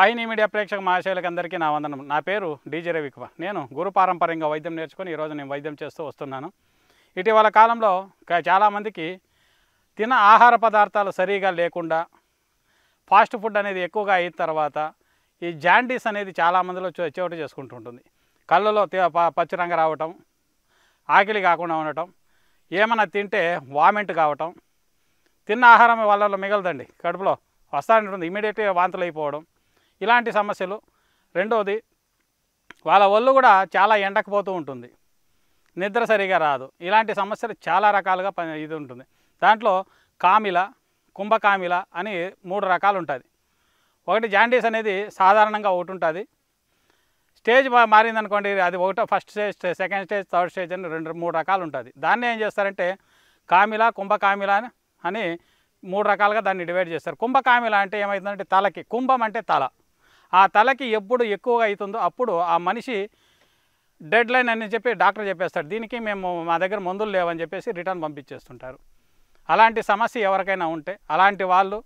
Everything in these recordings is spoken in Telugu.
వాహిని మీడియా ప్రేక్షక మహాశయులకు అందరికీ నా వందనం నా పేరు డీజే రవికుమ నేను గురు పారంపర్యంగా వైద్యం నేర్చుకొని ఈరోజు నేను వైద్యం చేస్తూ వస్తున్నాను ఇటీవల కాలంలో చాలామందికి తిన ఆహార పదార్థాలు సరిగా లేకుండా ఫాస్ట్ ఫుడ్ అనేది ఎక్కువగా అయిన తర్వాత ఈ జాండీస్ అనేది చాలామందిలో చోటు ఉంటుంది కళ్ళలో పచ్చి రంగు రావటం ఆకిలి కాకుండా ఉండటం ఏమైనా తింటే వామింట్ కావటం తిన్న ఆహారం వల్ల మిగలదండి కడుపులో వస్తానంటుంది ఇమీడియట్గా వాంతులు అయిపోవడం ఇలాంటి సమస్యలు రెండోది వాళ్ళ ఒళ్ళు కూడా చాలా ఎండకపోతూ ఉంటుంది నిద్ర సరిగా రాదు ఇలాంటి సమస్యలు చాలా రకాలుగా ఇది ఉంటుంది దాంట్లో కామిల కుంభకామిల అని మూడు రకాలు ఉంటుంది ఒకటి జాండీస్ అనేది సాధారణంగా ఒకటి ఉంటుంది స్టేజ్ మారిందనుకోండి అది ఒకటో first stage second stage third stage అని రెండు మూడు రకాలు ఉంటుంది దాన్ని ఏం చేస్తారంటే కామిల కుంభకామిల అని మూడు రకాలుగా దాన్ని డివైడ్ చేస్తారు కుంభకామిల అంటే ఏమవుతుందంటే తలకి కుంభం అంటే తల ఆ తలకి ఎప్పుడు ఎక్కువగా అవుతుందో అప్పుడు ఆ మనిషి డెడ్ లైన్ అని చెప్పి డాక్టర్ చెప్పేస్తాడు దీనికి మేము మా దగ్గర మందులు లేవని చెప్పేసి రిటర్న్ పంపించేస్తుంటారు అలాంటి సమస్య ఎవరికైనా ఉంటే అలాంటి వాళ్ళు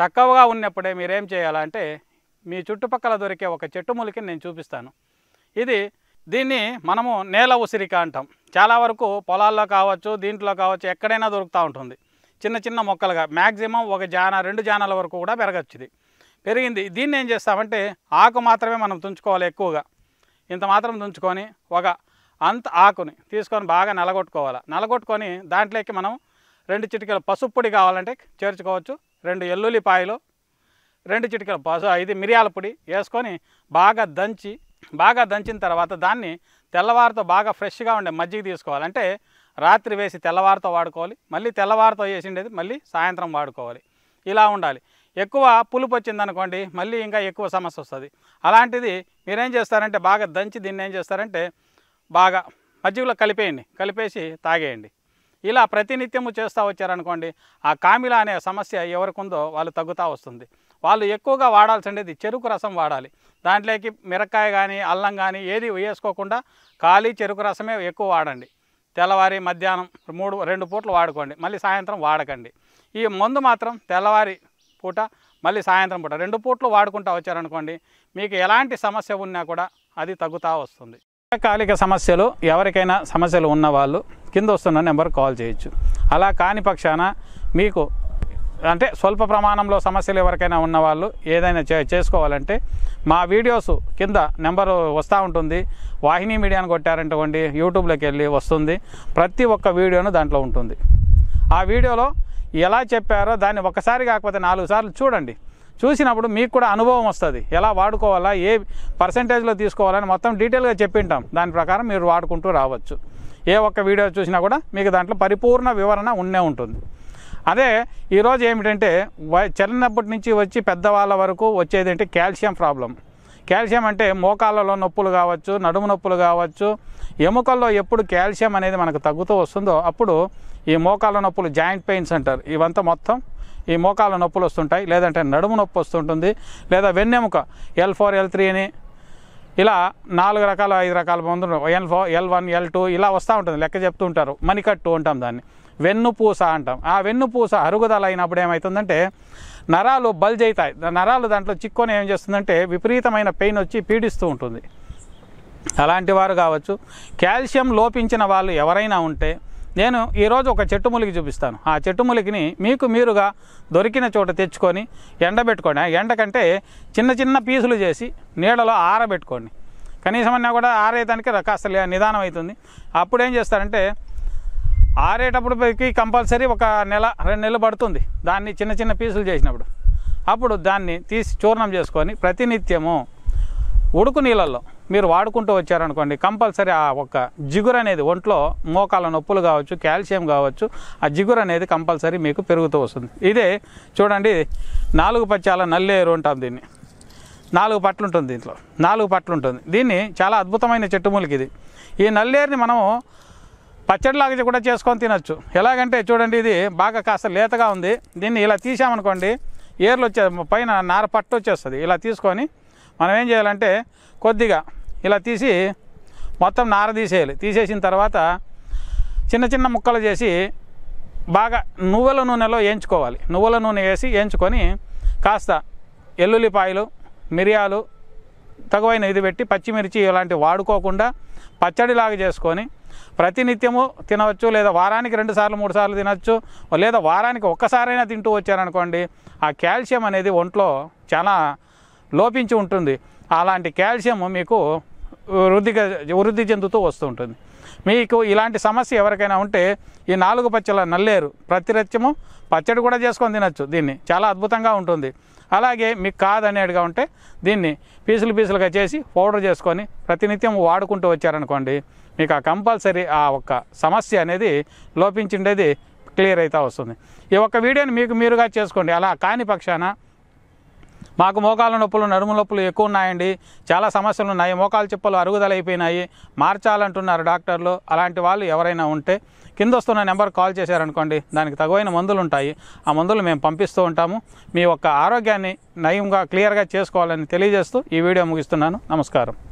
తక్కువగా ఉన్నప్పుడే మీరేం చేయాలంటే మీ చుట్టుపక్కల దొరికే ఒక చెట్టు మూలికని నేను చూపిస్తాను ఇది దీన్ని మనము నేల ఉసిరిక అంటాం చాలా వరకు పొలాల్లో కావచ్చు దీంట్లో కావచ్చు ఎక్కడైనా దొరుకుతూ ఉంటుంది చిన్న చిన్న మొక్కలుగా మ్యాక్సిమం ఒక జాన రెండు జానాల వరకు కూడా పెరగచ్చుది పెరిగింది దీన్ని ఏం చేస్తామంటే ఆకు మాత్రమే మనం తుంచుకోవాలి ఎక్కువగా ఇంత మాత్రం తుంచుకొని ఒక అంత ఆకుని తీసుకొని బాగా నలగొట్టుకోవాలి నలగొట్టుకొని దాంట్లోకి మనం రెండు పసుపు పొడి కావాలంటే చేర్చుకోవచ్చు రెండు ఎల్లుల్లిపాయలు రెండు చిటికలు పసు ఇది మిరియాల పొడి వేసుకొని బాగా దంచి బాగా దంచిన తర్వాత దాన్ని తెల్లవారితో బాగా ఫ్రెష్గా ఉండే మజ్జిగ తీసుకోవాలి అంటే రాత్రి వేసి తెల్లవారితో వాడుకోవాలి మళ్ళీ తెల్లవారితో వేసిండేది మళ్ళీ సాయంత్రం వాడుకోవాలి ఇలా ఉండాలి ఎక్కువ పులుపు వచ్చింది అనుకోండి మళ్ళీ ఇంకా ఎక్కువ సమస్య వస్తుంది అలాంటిది మీరేం చేస్తారంటే బాగా దంచి దీన్ని ఏం చేస్తారంటే బాగా మజ్జిగలో కలిపేయండి కలిపేసి తాగేయండి ఇలా ప్రతినిత్యము చేస్తూ వచ్చారనుకోండి ఆ కామిల అనే సమస్య ఎవరికి ఉందో వాళ్ళు తగ్గుతూ వస్తుంది వాళ్ళు ఎక్కువగా వాడాల్సిండేది చెరుకు రసం వాడాలి దాంట్లోకి మిరకాయ కానీ అల్లం కానీ ఏది వేసుకోకుండా ఖాళీ చెరుకు రసమే ఎక్కువ వాడండి తెల్లవారి మధ్యాహ్నం మూడు రెండు పూట్లు వాడుకోండి మళ్ళీ సాయంత్రం వాడకండి ఈ మందు మాత్రం తెల్లవారి పూట మళ్ళీ సాయంత్రం పూట రెండు పూట్లు వాడుకుంటూ వచ్చారనుకోండి మీకు ఎలాంటి సమస్య ఉన్నా కూడా అది తగ్గుతూ వస్తుంది కాలిక సమస్యలు ఎవరికైనా సమస్యలు ఉన్నవాళ్ళు కింద వస్తున్న నెంబర్ కాల్ చేయొచ్చు అలా కాని పక్షాన మీకు అంటే స్వల్ప ప్రమాణంలో సమస్యలు ఎవరికైనా ఉన్నవాళ్ళు ఏదైనా చేసుకోవాలంటే మా వీడియోస్ కింద నెంబరు వస్తూ ఉంటుంది వాహిని మీడియాను కొట్టారంటే యూట్యూబ్లోకి వెళ్ళి వస్తుంది ప్రతి ఒక్క వీడియోను దాంట్లో ఉంటుంది ఆ వీడియోలో ఎలా చెప్పారో దాన్ని ఒకసారి కాకపోతే నాలుగు సార్లు చూడండి చూసినప్పుడు మీకు కూడా అనుభవం వస్తుంది ఎలా వాడుకోవాలా ఏ పర్సంటేజ్లో తీసుకోవాలని మొత్తం డీటెయిల్గా చెప్పింటాం దాని ప్రకారం మీరు వాడుకుంటూ రావచ్చు ఏ ఒక్క వీడియో చూసినా కూడా మీకు దాంట్లో పరిపూర్ణ వివరణ ఉండే ఉంటుంది అదే ఈరోజు ఏమిటంటే చిన్నప్పటి నుంచి వచ్చి పెద్దవాళ్ళ వరకు వచ్చేది ఏంటి కాల్షియం ప్రాబ్లం కాల్షియం అంటే మోకాళ్ళలో నొప్పులు కావచ్చు నడుము నొప్పులు కావచ్చు ఎముకల్లో ఎప్పుడు కాల్షియం అనేది మనకు తగ్గుతూ వస్తుందో అప్పుడు ఈ మోకాళ్ళ నొప్పులు జాయింట్ పెయిన్స్ అంటారు ఇవంతా మొత్తం ఈ మోకాళ్ళ నొప్పులు వస్తుంటాయి లేదంటే నడుము నొప్పి వస్తుంటుంది లేదా వెన్నెముక ఎల్ ఫోర్ ఎల్ త్రీ అని ఇలా నాలుగు రకాలు ఐదు రకాల మందులు ఎల్ ఫో ఎల్ వన్ ఎల్ టూ ఇలా వస్తూ ఉంటుంది లెక్క చెప్తూ ఉంటారు మణికట్టు అంటాం దాన్ని వెన్ను పూస అంటాం ఆ వెన్ను పూస అరుగుదల అయినప్పుడు ఏమవుతుందంటే నరాలు బల్జ్ అవుతాయి నరాలు దాంట్లో చిక్కుని ఏం చేస్తుందంటే విపరీతమైన పెయిన్ వచ్చి పీడిస్తూ ఉంటుంది అలాంటి వారు కావచ్చు కాల్షియం లోపించిన వాళ్ళు ఎవరైనా ఉంటే నేను ఈరోజు ఒక చెట్టు మూలికి చూపిస్తాను ఆ చెట్టు మూలికిని మీకు మీరుగా దొరికిన చోట తెచ్చుకొని ఎండబెట్టుకోండి ఎండ కంటే చిన్న చిన్న పీసులు చేసి నీడలో ఆరబెట్టుకోండి కనీసమన్నా కూడా ఆరేయడానికి కాస్త నిదానం అవుతుంది అప్పుడు ఏం చేస్తారంటే ఆరేటప్పుడు కంపల్సరీ ఒక నెల రెండు నెలలు పడుతుంది దాన్ని చిన్న చిన్న పీసులు చేసినప్పుడు అప్పుడు దాన్ని తీసి చూర్ణం చేసుకొని ప్రతినిత్యము ఉడుకు నీళ్ళల్లో మీరు వాడుకుంటూ వచ్చారనుకోండి కంపల్సరీ ఆ ఒక జిగురు అనేది ఒంట్లో మోకాల నొప్పులు కావచ్చు కాల్షియం కావచ్చు ఆ జిగురు అనేది కంపల్సరీ మీకు పెరుగుతూ వస్తుంది ఇదే చూడండి నాలుగు పచ్చాల నల్లేరు ఉంటాం దీన్ని నాలుగు పట్లు ఉంటుంది దీంట్లో నాలుగు పట్లు ఉంటుంది దీన్ని చాలా అద్భుతమైన చెట్టుమూలికి ఇది ఈ నల్లేరుని మనము పచ్చడిలాగా కూడా చేసుకొని తినచ్చు ఎలాగంటే చూడండి ఇది బాగా కాస్త లేతగా ఉంది దీన్ని ఇలా తీసామనుకోండి ఏర్లు వచ్చే పైన నార పట్టు వచ్చేస్తుంది ఇలా తీసుకొని మనం ఏం చేయాలంటే కొద్దిగా ఇలా తీసి మొత్తం నార తీసేయాలి తీసేసిన తర్వాత చిన్న చిన్న ముక్కలు చేసి బాగా నువ్వుల నూనెలో వేయించుకోవాలి నువ్వుల నూనె వేసి వేయించుకొని కాస్త ఎల్లుల్లిపాయలు మిరియాలు తగువైన ఇది పెట్టి పచ్చిమిర్చి ఇలాంటివి వాడుకోకుండా పచ్చడిలాగా చేసుకొని ప్రతినిత్యము తినవచ్చు లేదా వారానికి రెండు సార్లు మూడు సార్లు తినవచ్చు లేదా వారానికి ఒక్కసారైనా తింటూ వచ్చారనుకోండి ఆ కాల్షియం అనేది ఒంట్లో చాలా లోపించి ఉంటుంది అలాంటి కాల్షియం మీకు వృద్ధిగా వృద్ధి చెందుతూ వస్తూ ఉంటుంది మీకు ఇలాంటి సమస్య ఎవరికైనా ఉంటే ఈ నాలుగు పచ్చల నల్లేరు ప్రతిరత్యము పచ్చడి కూడా చేసుకొని తినచ్చు దీన్ని చాలా అద్భుతంగా ఉంటుంది అలాగే మీకు కాదనేడుగా ఉంటే దీన్ని పీసులు పీసులుగా చేసి పౌడర్ చేసుకొని ప్రతినిత్యం వాడుకుంటూ వచ్చారనుకోండి మీకు ఆ కంపల్సరీ ఆ ఒక్క సమస్య అనేది లోపించిండేది క్లియర్ అవుతూ వస్తుంది ఈ ఒక్క వీడియోని మీకు మీరుగా చేసుకోండి అలా కాని పక్షాన మాకు మోకాల నొప్పులు నడుము నొప్పులు ఎక్కువ ఉన్నాయండి చాలా సమస్యలు ఉన్నాయి మోకాలు చెప్పలు అరుగుదల అయిపోయినాయి మార్చాలంటున్నారు డాక్టర్లు అలాంటి వాళ్ళు ఎవరైనా ఉంటే కింద వస్తున్న నెంబర్ కాల్ చేశారనుకోండి దానికి తగువైన మందులు ఉంటాయి ఆ మందులు మేము పంపిస్తూ ఉంటాము మీ యొక్క ఆరోగ్యాన్ని నయంగా క్లియర్గా చేసుకోవాలని తెలియజేస్తూ ఈ వీడియో ముగిస్తున్నాను నమస్కారం